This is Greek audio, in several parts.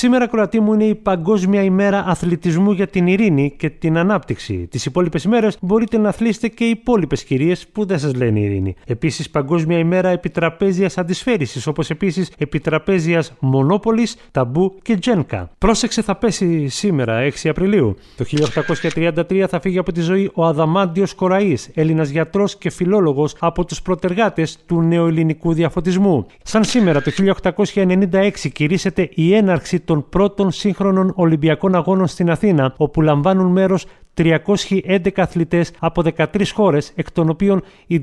Σήμερα, Κροατή μου, είναι η Παγκόσμια ημέρα αθλητισμού για την ειρήνη και την ανάπτυξη. Τις υπόλοιπες ημέρες μπορείτε να αθλήσετε και οι υπόλοιπες κυρίες που δεν σας λένε ειρήνη. Επίσης, Παγκόσμια ημέρα επιτραπέζιας αντισφαίριση, όπως επίσης επιτραπέζιας μονόπολης, ταμπού και τζένκα. Πρόσεξε, θα πέσει σήμερα, 6 Απριλίου. Το 1833 θα φύγει από τη ζωή ο Αδαμάντιος Κοραής, Έλληνας γιατρός και φιλόλογος από τους προτεργάτες του νεοελληνικού διαφωτισμού. Σαν σήμερα, το 1896 κηρύσσεται η έναρξη των πρώτων σύγχρονων Ολυμπιακών Αγώνων στην Αθήνα, όπου λαμβάνουν μέρος 311 αθλητές από 13 χώρες, εκ των οποίων οι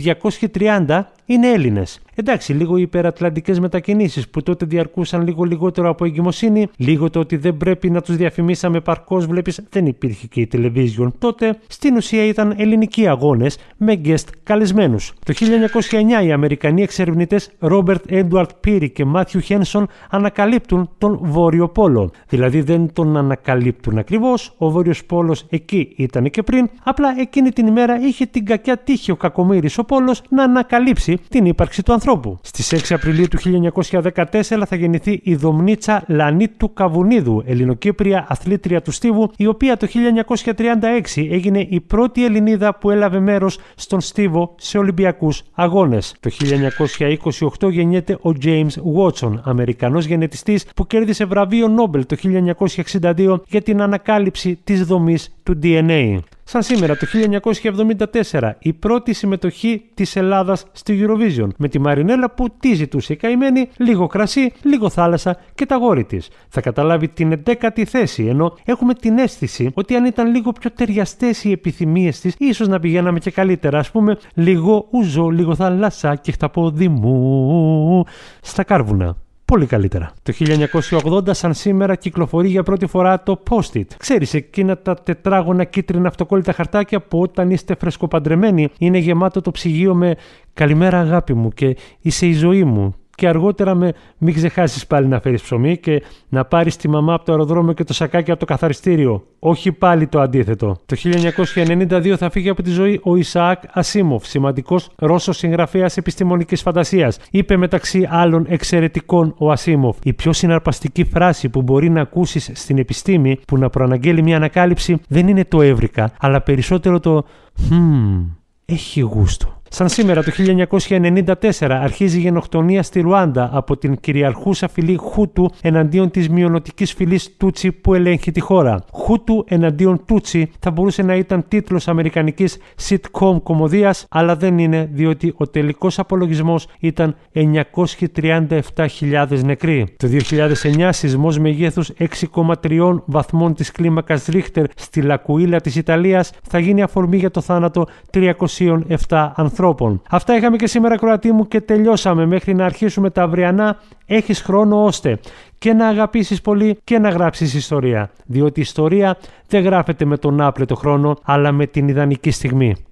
230 είναι Έλληνες. Εντάξει, λίγο οι υπερατλαντικές μετακινήσεις που τότε διαρκούσαν λίγο λιγότερο από εγκυμοσύνη, λίγο το ότι δεν πρέπει να τους διαφημίσαμε παρκώς, βλέπεις δεν υπήρχε και η television τότε. Στην ουσία ήταν ελληνικοί αγώνες με guest καλεσμένους. Το 1909 οι Αμερικανοί εξερευνητές Robert Edward Πύρι και Matthew Χένσον ανακαλύπτουν τον Βόρειο Πόλο. Δηλαδή δεν τον ανακαλύπτουν ακριβώς, ο Βόρειος Πόλος εκεί ήταν και πριν, απλά εκείνη την ημέρα είχε την κακιά τύχη ο Κακομήρη ο Πόλος να ανακαλύψει την ύπαρξη του ανθρώπου ανθρώπου. Στι 6 Απριλίου του 1914 θα γεννηθεί η Δομνίτσα του Καβουνίδου, ελληνοκύπρια αθλήτρια του Στίβου, η οποία το 1936 έγινε η πρώτη Ελληνίδα που έλαβε μέρος στον Στίβο σε Ολυμπιακούς Αγώνες. Το 1928 γεννιέται ο James Watson, Αμερικανός γενετιστής που κέρδισε βραβείο Νόμπελ το 1962 για την ανακάλυψη της δομής του DNA. Σαν σήμερα το 1974 η πρώτη συμμετοχή της Ελλάδας στη Eurovision με τη Μαρινέλα που τι ζητούσε η καημένη, λίγο κρασί, λίγο θάλασσα και τα γόρη της. Θα καταλάβει την 11η θέση ενώ έχουμε την αίσθηση ότι αν ήταν λίγο πιο ταιριαστές οι επιθυμίες της ίσως να πηγαίναμε και καλύτερα ας πούμε λίγο ούζο, λίγο θάλασσα και χταπόδι μου στα κάρβουνα πολύ καλύτερα. Το 1980 σαν σήμερα κυκλοφορεί για πρώτη φορά το Post-it. Ξέρεις εκείνα τα τετράγωνα κίτρινα αυτοκόλλητα χαρτάκια που όταν είστε φρεσκοπαντρεμένοι είναι γεμάτο το ψυγείο με «Καλημέρα αγάπη μου» και «Είσαι η ζωή μου» και αργότερα με, μην ξεχάσεις πάλι να φέρεις ψωμί και να πάρεις τη μαμά από το αεροδρόμιο και το σακάκι από το καθαριστήριο. Όχι πάλι το αντίθετο. Το 1992 θα φύγει από τη ζωή ο Ισαάκ Ασίμοφ, σημαντικός Ρώσος συγγραφέας επιστημονικής φαντασίας. Είπε μεταξύ άλλων εξαιρετικών ο Ασίμοφ: Η πιο συναρπαστική φράση που μπορεί να ακούσεις στην επιστήμη που να προαναγγέλει μια ανακάλυψη δεν είναι το έβρικα, αλλά περισσότερο το. Χμ, έχει γούστο. Σαν σήμερα το 1994 αρχίζει η γενοκτονία στη Ρουάντα από την κυριαρχούσα φυλή Χούτου εναντίον της μειονοτικής φυλής Τούτσι που ελέγχει τη χώρα. Χούτου εναντίον Τούτσι θα μπορούσε να ήταν τίτλος αμερικανικής sitcom κομμωδίας, αλλά δεν είναι διότι ο τελικός απολογισμός ήταν 937.000 νεκροί. Το 2009 σεισμός μεγέθους 6,3 βαθμών της κλίμακας Ρίχτερ στη Λακουίλα της Ιταλίας θα γίνει αφορμή για το θάνατο 307 ανθρώπων. Αυτά είχαμε και σήμερα, Κροατή μου, και τελειώσαμε. Μέχρι να αρχίσουμε τα αυριανά, έχεις χρόνο ώστε και να αγαπήσεις πολύ και να γράψεις ιστορία. Διότι η ιστορία δεν γράφεται με τον άπλετο χρόνο, αλλά με την ιδανική στιγμή.